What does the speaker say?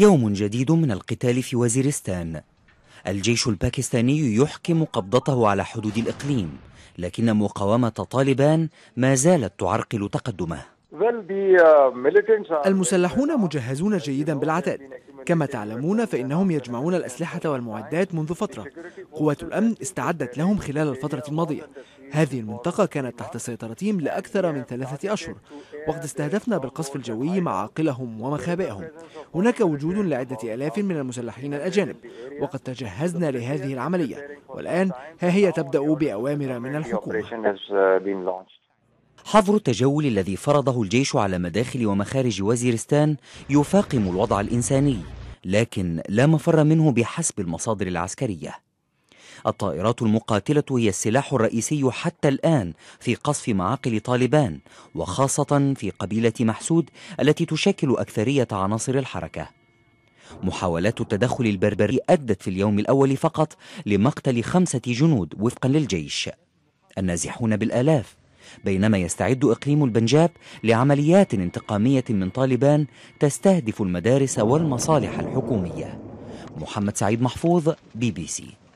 يوم جديد من القتال في وزيرستان الجيش الباكستاني يحكم قبضته على حدود الإقليم لكن مقاومة طالبان ما زالت تعرقل تقدمه المسلحون مجهزون جيدا بالعتاد كما تعلمون فإنهم يجمعون الأسلحة والمعدات منذ فترة قوات الأمن استعدت لهم خلال الفترة الماضية هذه المنطقة كانت تحت سيطرتهم لأكثر من ثلاثة أشهر وقد استهدفنا بالقصف الجوي معاقلهم ومخابئهم هناك وجود لعدة آلاف من المسلحين الأجانب وقد تجهزنا لهذه العملية والآن ها هي تبدأ بأوامر من الحكومة uh, حظر التجول الذي فرضه الجيش على مداخل ومخارج وزيرستان يفاقم الوضع الإنساني لكن لا مفر منه بحسب المصادر العسكريه الطائرات المقاتلة هي السلاح الرئيسي حتى الآن في قصف معاقل طالبان وخاصة في قبيلة محسود التي تشكل أكثرية عناصر الحركة محاولات التدخل البربري أدت في اليوم الأول فقط لمقتل خمسة جنود وفقا للجيش النازحون بالآلاف بينما يستعد إقليم البنجاب لعمليات انتقامية من طالبان تستهدف المدارس والمصالح الحكومية محمد سعيد محفوظ بي بي سي